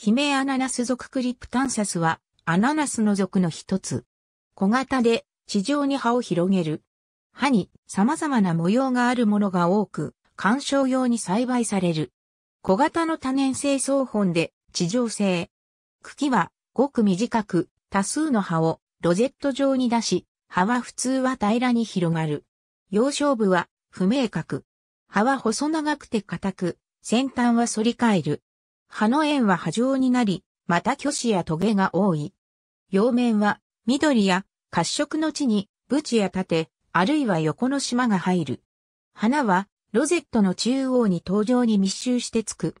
ヒメアナナス属クリプタンサスは、アナナスの属の一つ。小型で、地上に葉を広げる。葉に様々な模様があるものが多く、観賞用に栽培される。小型の多年生草本で、地上性。茎は、ごく短く、多数の葉を、ロゼット状に出し、葉は普通は平らに広がる。幼少部は、不明確。葉は細長くて硬く、先端は反り返る。葉の縁は波状になり、また虚子やトゲが多い。葉面は緑や褐色の地に、ブチや縦、あるいは横の島が入る。花はロゼットの中央に頭上に密集してつく。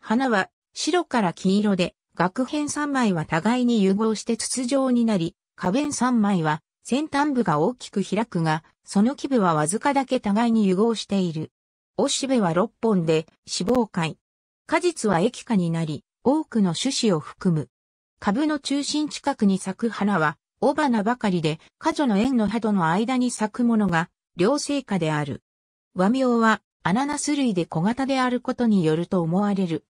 花は白から黄色で、額片3枚は互いに融合して筒状になり、花弁3枚は先端部が大きく開くが、その基部はわずかだけ互いに融合している。おしべは6本で、脂肪塊。果実は液化になり、多くの種子を含む。株の中心近くに咲く花は、雄花ばかりで、果女の縁の葉との間に咲くものが、両生花である。和名は、アナナス類で小型であることによると思われる。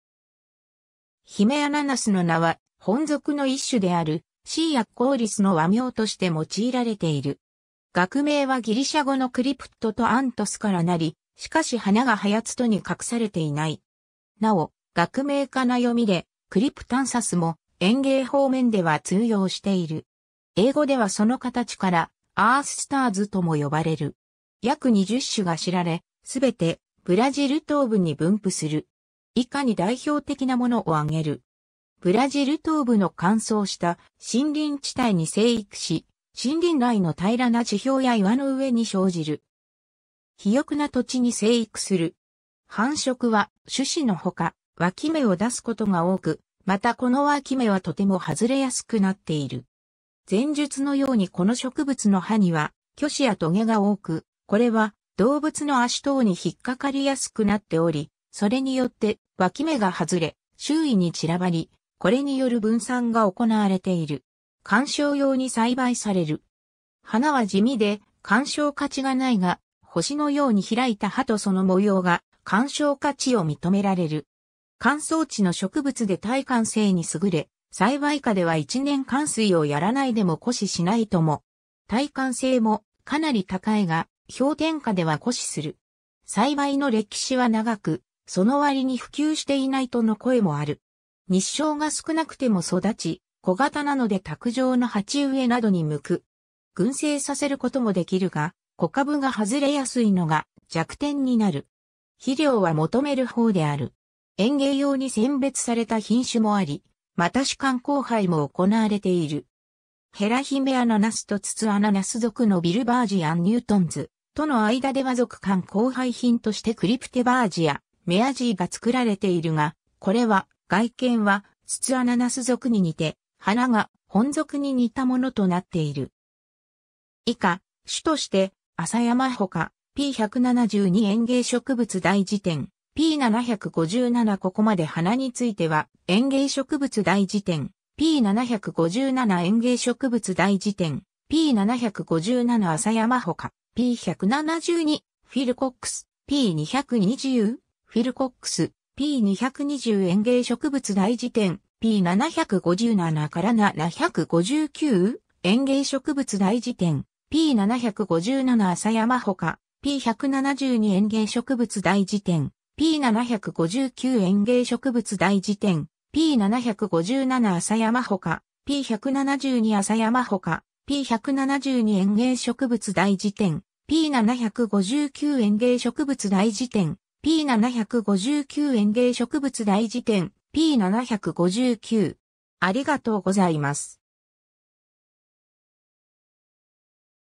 ヒメアナナスの名は、本属の一種である、シーアッコーリスの和名として用いられている。学名はギリシャ語のクリプトとアントスからなり、しかし花が早つとに隠されていない。なお、学名化な読みで、クリプタンサスも園芸方面では通用している。英語ではその形から、アーススターズとも呼ばれる。約20種が知られ、すべてブラジル東部に分布する。以下に代表的なものを挙げる。ブラジル東部の乾燥した森林地帯に生育し、森林内の平らな地表や岩の上に生じる。肥沃な土地に生育する。繁殖は種子のほか、脇芽を出すことが多く、またこの脇芽はとても外れやすくなっている。前述のようにこの植物の葉には、虚子やトゲが多く、これは動物の足等に引っかかりやすくなっており、それによって脇芽が外れ、周囲に散らばり、これによる分散が行われている。観賞用に栽培される。花は地味で、鑑賞価値がないが、星のように開いた葉とその模様が鑑賞価値を認められる。乾燥地の植物で耐寒性に優れ、栽培下では一年乾水をやらないでも枯死しないとも。耐寒性もかなり高いが、氷点下では枯死する。栽培の歴史は長く、その割に普及していないとの声もある。日照が少なくても育ち、小型なので卓上の鉢植えなどに向く。群生させることもできるが、小株が外れやすいのが弱点になる。肥料は求める方である。園芸用に選別された品種もあり、また主観交配も行われている。ヘラヒメアナナスとツツアナナス属のビルバージアン・ニュートンズとの間では属間交配品としてクリプテバージア、メアジーが作られているが、これは外見はツツアナナス属に似て、花が本属に似たものとなっている。以下、種として、朝山ほか、P172 園芸植物大辞典 P757 ここまで花については園芸植物大辞典 P757 園芸植物大辞典 P757 朝山ほか P172 フィルコックス P220 フィルコックス P220 園芸植物大辞典 P757 から759園芸植物大辞典 P757 朝山ほか P172 園芸植物大辞典、P759 園芸植物大辞典、P757 浅山ほか、P172 浅山ほか、P172 園芸植物大辞典、P759 園芸植物大辞典、P759 園芸植物大辞典、P759。ありがとうございます。